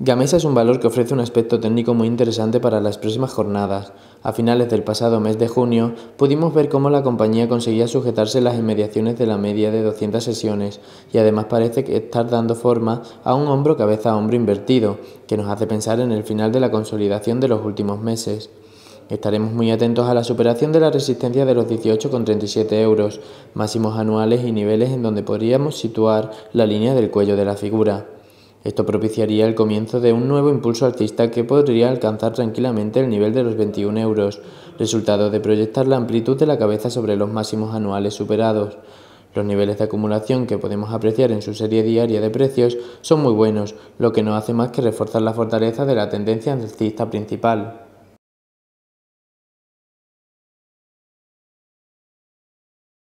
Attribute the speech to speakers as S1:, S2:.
S1: Gamesa es un valor que ofrece un aspecto técnico muy interesante para las próximas jornadas. A finales del pasado mes de junio pudimos ver cómo la compañía conseguía sujetarse las inmediaciones de la media de 200 sesiones y además parece estar dando forma a un hombro cabeza a hombro invertido, que nos hace pensar en el final de la consolidación de los últimos meses. Estaremos muy atentos a la superación de la resistencia de los 18,37 euros, máximos anuales y niveles en donde podríamos situar la línea del cuello de la figura. Esto propiciaría el comienzo de un nuevo impulso alcista que podría alcanzar tranquilamente el nivel de los 21 euros, resultado de proyectar la amplitud de la cabeza sobre los máximos anuales superados. Los niveles de acumulación que podemos apreciar en su serie diaria de precios son muy buenos, lo que no hace más que reforzar la fortaleza de la
S2: tendencia alcista principal.